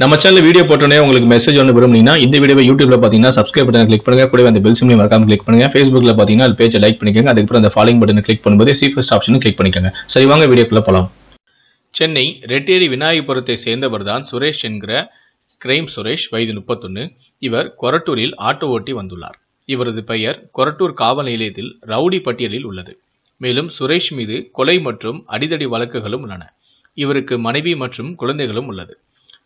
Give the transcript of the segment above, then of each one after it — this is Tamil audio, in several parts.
நம்ம சேனல் வீடியோ போட்டோன்னே உங்களுக்கு மெசேஜ் ஒன்று விரும்புனீங்கன்னா இந்த வீடியோ யூடியூப்ல பார்த்தீங்கன்னா சப்ஸ்கிரைப் பட்டன் கிளிக் பண்ணுங்க கூட அந்த பெல் சிம்லையும் மறக்காம கிளிக் பண்ணுங்க ஃபேஸ்புக்ல பார்த்தீங்கன்னா அது பேஜை லைக் பண்ணிக்கோங்க அதுக்கப்புறம் அந்த ஃபாலோயிங் பட்டன் கிளிக் பண்ணும்போது சீஃபஸ்ட் ஆப்ஷனும் கிளிக் பண்ணிக்கோங்க சரி வாங்க வீடியோக்குள்ள போகலாம் சென்னை ரெட்டேரி விநாயகபுரத்தை சேர்ந்தவர் தான் சுரேஷ் என்கிற கிரைம் சுரேஷ் வயது முப்பத்தொன்னு இவர் கொரட்டூரில் ஆட்டோ ஓட்டி வந்துள்ளார் இவரது பெயர் கொரட்டூர் காவல் நிலையத்தில் ரவுடி பட்டியலில் உள்ளது மேலும் சுரேஷ் மீது கொலை மற்றும் அடிதடி வழக்குகளும் உள்ளன இவருக்கு மனைவி மற்றும் குழந்தைகளும் உள்ளது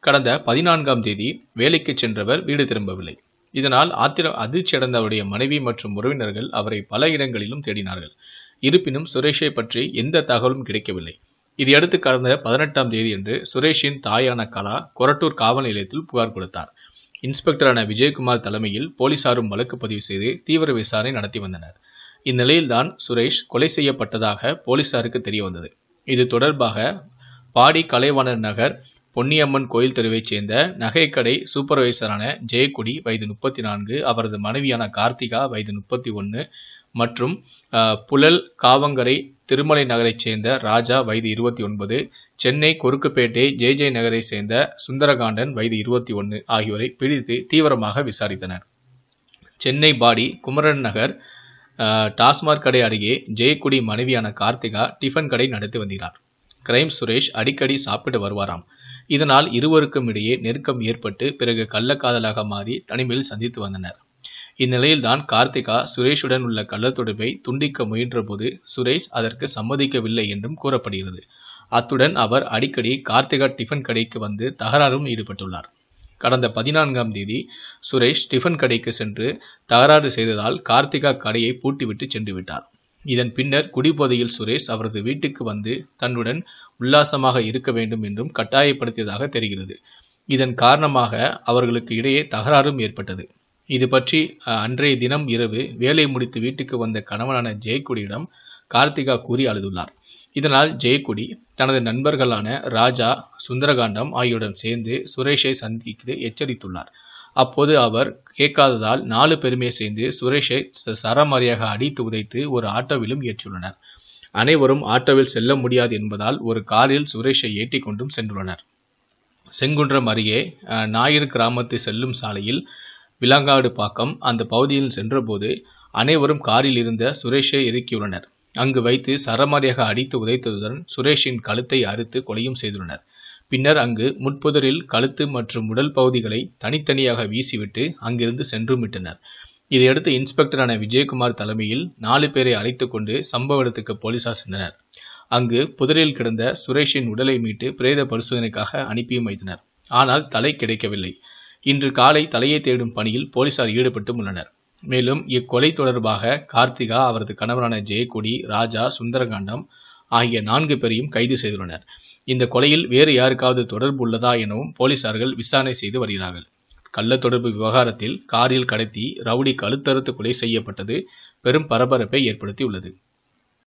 கடந்த பதினான்காம் தேதி வேலைக்கு சென்றவர் வீடு திரும்பவில்லை இதனால் அதிர்ச்சி அடைந்த அவருடைய மனைவி மற்றும் உறவினர்கள் அவரை பல இடங்களிலும் தேடினார்கள் இருப்பினும் சுரேஷை பற்றி எந்த தகவலும் கிடைக்கவில்லை இதையடுத்து கடந்த பதினெட்டாம் தேதி என்று சுரேஷின் தாயான கலா கொரட்டூர் காவல் நிலையத்தில் புகார் கொடுத்தார் இன்ஸ்பெக்டரான விஜயகுமார் தலைமையில் போலீசாரும் வழக்கு பதிவு செய்து தீவிர விசாரணை நடத்தி வந்தனர் இந்நிலையில்தான் சுரேஷ் கொலை செய்யப்பட்டதாக போலீசாருக்கு தெரிய வந்தது இது தொடர்பாக பாடி கலைவாணர் நகர் பொன்னியம்மன் கோயில் தெருவைச் சேர்ந்த நகைக்கடை சூப்பர்வைசரான ஜெயக்குடி வயது முப்பத்தி நான்கு அவரது மனைவியான கார்த்திகா வயது முப்பத்தி ஒன்று மற்றும் புலல் காவங்கரை திருமலை நகரைச் சேர்ந்த ராஜா வயது இருபத்தி ஒன்பது சென்னை கொருக்குப்பேட்டை ஜே ஜே நகரைச் சேர்ந்த சுந்தரகாண்டன் வயது இருபத்தி ஒன்று ஆகியோரை பிடித்து தீவிரமாக விசாரித்தனர் சென்னை பாடி குமரன் நகர் டாஸ்மாக் கடை அருகே ஜெயக்குடி மனைவியான கார்த்திகா டிஃபன் கடை நடத்தி வந்தார் கிரைம் சுரேஷ் அடிக்கடி சாப்பிட்டு வருவாராம் இதனால் இருவருக்கும் இடையே நெருக்கம் ஏற்பட்டு பிறகு கள்ளக்காதலாக மாறி தனிமையில் சந்தித்து வந்தனர் இந்நிலையில்தான் கார்த்திகா சுரேஷுடன் உள்ள தொடர்பை துண்டிக்க முயன்றபோது சுரேஷ் அதற்கு சம்மதிக்கவில்லை என்றும் கூறப்படுகிறது அத்துடன் அவர் அடிக்கடி கார்த்திகா டிஃபன் கடைக்கு வந்து தகராறும் ஈடுபட்டுள்ளார் கடந்த பதினான்காம் தேதி சுரேஷ் டிஃபன் கடைக்கு சென்று தகராறு செய்ததால் கார்த்திகா கடையை பூட்டிவிட்டு சென்று விட்டார் இதன் பின்னர் குடிபோதையில் சுரேஷ் அவரது வீட்டுக்கு வந்து தன்னுடன் உல்லாசமாக இருக்க வேண்டும் என்றும் கட்டாயப்படுத்தியதாக தெரிகிறது இதன் காரணமாக அவர்களுக்கு இடையே தகராறும் ஏற்பட்டது இது பற்றி அன்றைய தினம் இரவு வேலை முடித்து வீட்டுக்கு வந்த கணவனான ஜெயக்குடியிடம் கார்த்திகா கூறி அழுதுள்ளார் இதனால் ஜெயக்குடி தனது நண்பர்களான ராஜா சுந்தரகாண்டம் ஆகியோருடன் சேர்ந்து சுரேஷை சந்தித்து எச்சரித்துள்ளார் அப்போது அவர் கேட்காததால் நாலு பெருமையை சேர்ந்து சுரேஷை சரமாரியாக அடித்து உதைத்து ஒரு ஆட்டோவிலும் ஏற்றியுள்ளனர் அனைவரும் ஆட்டோவில் செல்ல முடியாது என்பதால் ஒரு காரில் சுரேஷை ஏற்றி கொண்டும் சென்றுள்ளனர் செங்குன்றம் அருகே நாயர் கிராமத்தை செல்லும் சாலையில் விலாங்காடு பாக்கம் அந்த பகுதியில் சென்றபோது அனைவரும் காரில் இருந்த சுரேஷை இறக்கியுள்ளனர் அங்கு வைத்து சரமாரியாக அடித்து உதைத்ததுடன் சுரேஷின் கழுத்தை அறுத்து கொலையும் செய்துள்ளனர் பின்னர் அங்கு முட்புதரில் கழுத்து மற்றும் உடல் பகுதிகளை தனித்தனியாக வீசிவிட்டு அங்கிருந்து விட்டனர் இதையடுத்து இன்ஸ்பெக்டரான விஜயகுமார் தலைமையில் நாலு பேரை அழைத்து கொண்டு சம்பவ இடத்துக்கு போலீசார் சென்றனர் அங்கு புதரில் கிடந்த சுரேஷின் உடலை மீட்டு பிரேத பரிசோதனைக்காக அனுப்பியும் வைத்தனர் ஆனால் தலை கிடைக்கவில்லை இன்று காலை தலையை தேடும் பணியில் போலீசார் ஈடுபட்டும் உள்ளனர் மேலும் இக்கொலை தொடர்பாக கார்த்திகா அவரது கணவரான ஜெயக்குடி ராஜா சுந்தரகாண்டம் ஆகிய நான்கு பேரையும் கைது செய்துள்ளனர் இந்த கொலையில் வேறு யாருக்காவது தொடர்பு உள்ளதா எனவும் போலீசார்கள் விசாரணை செய்து வருகிறார்கள் கள்ள தொடர்பு விவகாரத்தில் காரில் கடத்தி ரவுடி கழுத்தறுத்து கொலை செய்யப்பட்டது பெரும் பரபரப்பை ஏற்படுத்தியுள்ளது